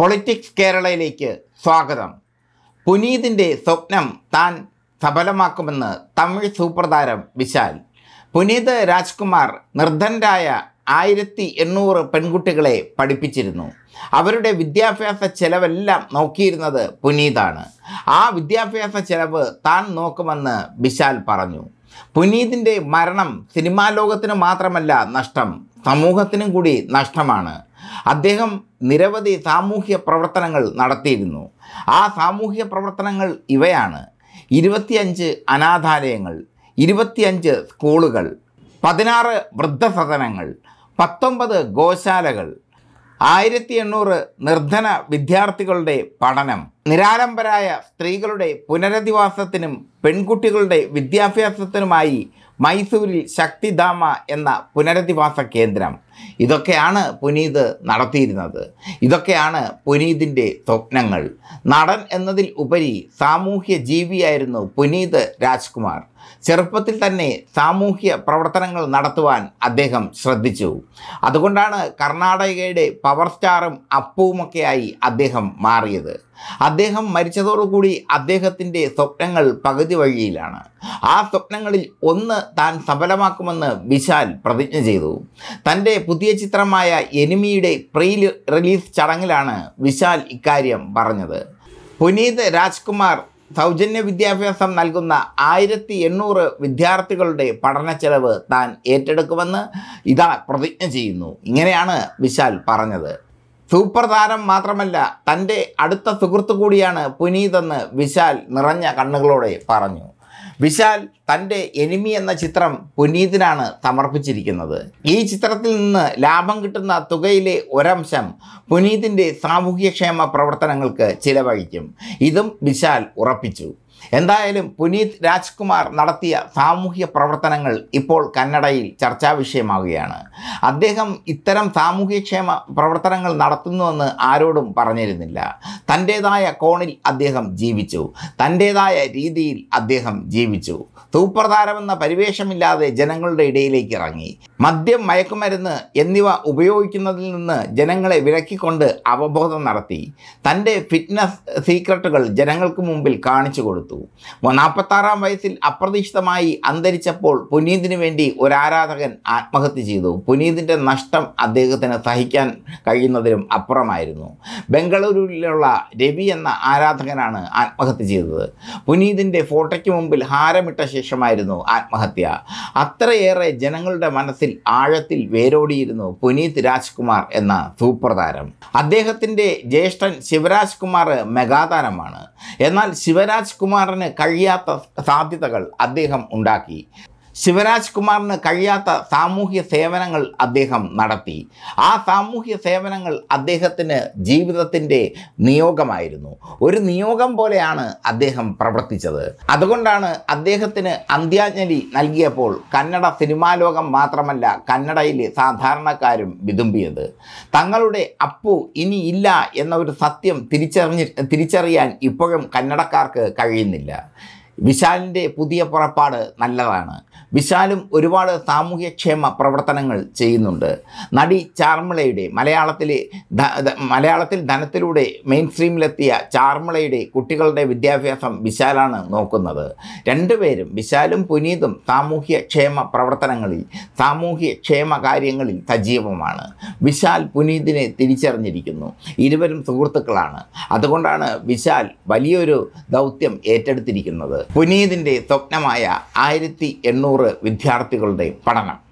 politics കേരളയിലേക്ക് സ്വാഗതം പുനീതിൻ്റെ സ്വപ്നം താൻ സഫലമാക്കുമെന്ന് തമിഴ് സൂപ്രധാരം വിശാൽ പുനീത് രാജ്കുമാർ നിർദ്ധനരായ ആയിരത്തി എണ്ണൂറ് പെൺകുട്ടികളെ പഠിപ്പിച്ചിരുന്നു അവരുടെ വിദ്യാഭ്യാസ ചെലവെല്ലാം നോക്കിയിരുന്നത് പുനീതാണ് ആ വിദ്യാഭ്യാസ ചെലവ് താൻ നോക്കുമെന്ന് വിശാൽ പറഞ്ഞു പുനീതിൻ്റെ മരണം സിനിമാ ലോകത്തിന് മാത്രമല്ല നഷ്ടം സമൂഹത്തിനും കൂടി നഷ്ടമാണ് അദ്ദേഹം നിരവധി സാമൂഹ്യ പ്രവർത്തനങ്ങൾ നടത്തിയിരുന്നു ആ സാമൂഹ്യ പ്രവർത്തനങ്ങൾ ഇവയാണ് ഇരുപത്തിയഞ്ച് അനാഥാലയങ്ങൾ ഇരുപത്തിയഞ്ച് സ്കൂളുകൾ പതിനാറ് വൃദ്ധസദനങ്ങൾ പത്തൊമ്പത് ഗോശാലകൾ ആയിരത്തി എണ്ണൂറ് നിർധന വിദ്യാർത്ഥികളുടെ പഠനം നിരാലംബരായ സ്ത്രീകളുടെ പുനരധിവാസത്തിനും പെൺകുട്ടികളുടെ വിദ്യാഭ്യാസത്തിനുമായി മൈസൂരിൽ ശക്തിധാമ എന്ന പുനരധിവാസ കേന്ദ്രം ഇതൊക്കെയാണ് പുനീത് നടത്തിയിരുന്നത് ഇതൊക്കെയാണ് പുനീതിൻ്റെ സ്വപ്നങ്ങൾ നടൻ എന്നതിൽ ഉപരി സാമൂഹ്യ ജീവിയായിരുന്നു പുനീത് രാജ്കുമാർ ചെറുപ്പത്തിൽ തന്നെ സാമൂഹ്യ പ്രവർത്തനങ്ങൾ നടത്തുവാൻ അദ്ദേഹം ശ്രദ്ധിച്ചു അതുകൊണ്ടാണ് കർണാടകയുടെ പവർ സ്റ്റാറും അപ്പുവുമൊക്കെയായി അദ്ദേഹം മാറിയത് അദ്ദേഹം മരിച്ചതോടുകൂടി അദ്ദേഹത്തിൻ്റെ സ്വപ്നങ്ങൾ പകുതി വഴിയിലാണ് ആ സ്വപ്നങ്ങളിൽ ഒന്ന് താൻ സഫലമാക്കുമെന്ന് വിശാൽ പ്രതിജ്ഞ ചെയ്തു തൻ്റെ പുതിയ ചിത്രമായ എനിമിയുടെ പ്രീ റിലീസ് ചടങ്ങിലാണ് വിശാൽ ഇക്കാര്യം പറഞ്ഞത് പുനീത് രാജ്കുമാർ സൗജന്യ വിദ്യാഭ്യാസം നൽകുന്ന ആയിരത്തി എണ്ണൂറ് വിദ്യാർത്ഥികളുടെ പഠന ചെലവ് താൻ ഏറ്റെടുക്കുമെന്ന് ഇതാ പ്രതിജ്ഞ ചെയ്യുന്നു ഇങ്ങനെയാണ് വിശാൽ പറഞ്ഞത് സൂപ്പർ താരം മാത്രമല്ല തൻ്റെ അടുത്ത സുഹൃത്ത് കൂടിയാണ് പുനീതെന്ന് വിശാൽ നിറഞ്ഞ കണ്ണുകളോടെ പറഞ്ഞു വിശാൽ തൻ്റെ എനിമി എന്ന ചിത്രം പുനീതിനാണ് സമർപ്പിച്ചിരിക്കുന്നത് ഈ ചിത്രത്തിൽ നിന്ന് ലാഭം കിട്ടുന്ന തുകയിലെ ഒരംശം പുനീതിൻ്റെ സാമൂഹ്യക്ഷേമ പ്രവർത്തനങ്ങൾക്ക് ചിലവഴിക്കും ഇതും വിശാൽ ഉറപ്പിച്ചു എന്തായാലും പുനീത് രാജ്കുമാർ നടത്തിയ സാമൂഹ്യ പ്രവർത്തനങ്ങൾ ഇപ്പോൾ കന്നഡയിൽ ചർച്ചാ വിഷയമാവുകയാണ് അദ്ദേഹം ഇത്തരം സാമൂഹ്യക്ഷേമ പ്രവർത്തനങ്ങൾ നടത്തുന്നുവെന്ന് ആരോടും പറഞ്ഞിരുന്നില്ല തൻ്റേതായ കോണിൽ അദ്ദേഹം ജീവിച്ചു തൻ്റേതായ രീതിയിൽ അദ്ദേഹം ജീവിച്ചു സൂപ്രധാരമെന്ന പരിവേഷമില്ലാതെ ജനങ്ങളുടെ ഇടയിലേക്ക് ഇറങ്ങി മദ്യം മയക്കുമരുന്ന് എന്നിവ ഉപയോഗിക്കുന്നതിൽ നിന്ന് ജനങ്ങളെ വിലക്കിക്കൊണ്ട് അവബോധം നടത്തി തൻ്റെ ഫിറ്റ്നസ് സീക്രട്ടുകൾ ജനങ്ങൾക്ക് മുമ്പിൽ കാണിച്ചു കൊടുത്തു നാൽപ്പത്താറാം വയസ്സിൽ അപ്രതീക്ഷിതമായി അന്തരിച്ചപ്പോൾ പുനീതിന് വേണ്ടി ഒരു ആരാധകൻ ആത്മഹത്യ ചെയ്തു പുനീതിൻ്റെ നഷ്ടം അദ്ദേഹത്തിന് സഹിക്കാൻ കഴിയുന്നതിലും അപ്പുറമായിരുന്നു ബംഗളൂരുവിലുള്ള രവി എന്ന ആരാധകനാണ് ആത്മഹത്യ ചെയ്തത് പുനീതിൻ്റെ ഫോട്ടോയ്ക്ക് മുമ്പിൽ ഹാരമിട്ട ശേഷമായിരുന്നു ആത്മഹത്യ അത്രയേറെ ജനങ്ങളുടെ മനസ്സിൽ ആഴത്തിൽ വേരോടിയിരുന്നു പുനീത് രാജ്കുമാർ എന്ന സൂപ്പർതാരം അദ്ദേഹത്തിൻ്റെ ജ്യേഷ്ഠൻ ശിവരാജ് കുമാർ മെഗാതാരമാണ് എന്നാൽ ശിവരാജ് കുമാറിന് കഴിയാത്ത സാധ്യതകൾ അദ്ദേഹം ഉണ്ടാക്കി ശിവരാജ് കുമാറിന് കഴിയാത്ത സാമൂഹ്യ സേവനങ്ങൾ അദ്ദേഹം നടത്തി ആ സാമൂഹ്യ സേവനങ്ങൾ അദ്ദേഹത്തിന് ജീവിതത്തിൻ്റെ നിയോഗമായിരുന്നു ഒരു നിയോഗം പോലെയാണ് അദ്ദേഹം പ്രവർത്തിച്ചത് അതുകൊണ്ടാണ് അദ്ദേഹത്തിന് അന്ത്യാഞ്ജലി നൽകിയപ്പോൾ കന്നഡ ലോകം മാത്രമല്ല കന്നഡയിലെ സാധാരണക്കാരും വിതുമ്പിയത് തങ്ങളുടെ അപ്പു ഇനി ഇല്ല എന്ന ഒരു സത്യം തിരിച്ചറിഞ്ഞ് തിരിച്ചറിയാൻ ഇപ്പോഴും കന്നഡക്കാർക്ക് കഴിയുന്നില്ല വിശാലിൻ്റെ പുതിയ പുറപ്പാട് നല്ലതാണ് വിശാലും ഒരുപാട് സാമൂഹ്യക്ഷേമ പ്രവർത്തനങ്ങൾ ചെയ്യുന്നുണ്ട് നടി ചാർമിളയുടെ മലയാളത്തിലെ മലയാളത്തിൽ ധനത്തിലൂടെ മെയിൻ സ്ട്രീമിലെത്തിയ ചാർമിളയുടെ കുട്ടികളുടെ വിദ്യാഭ്യാസം വിശാലാണ് നോക്കുന്നത് രണ്ടുപേരും വിശാലും പുനീതും സാമൂഹ്യക്ഷേമ പ്രവർത്തനങ്ങളിൽ സാമൂഹ്യക്ഷേമ കാര്യങ്ങളിൽ സജീവമാണ് വിശാൽ പുനീതിനെ തിരിച്ചറിഞ്ഞിരിക്കുന്നു ഇരുവരും സുഹൃത്തുക്കളാണ് അതുകൊണ്ടാണ് വിശാൽ വലിയൊരു ദൗത്യം ഏറ്റെടുത്തിരിക്കുന്നത് പുനീതിൻ്റെ സ്വപ്നമായ ആയിരത്തി എണ്ണൂറ് വിദ്യാർത്ഥികളുടെ പഠനം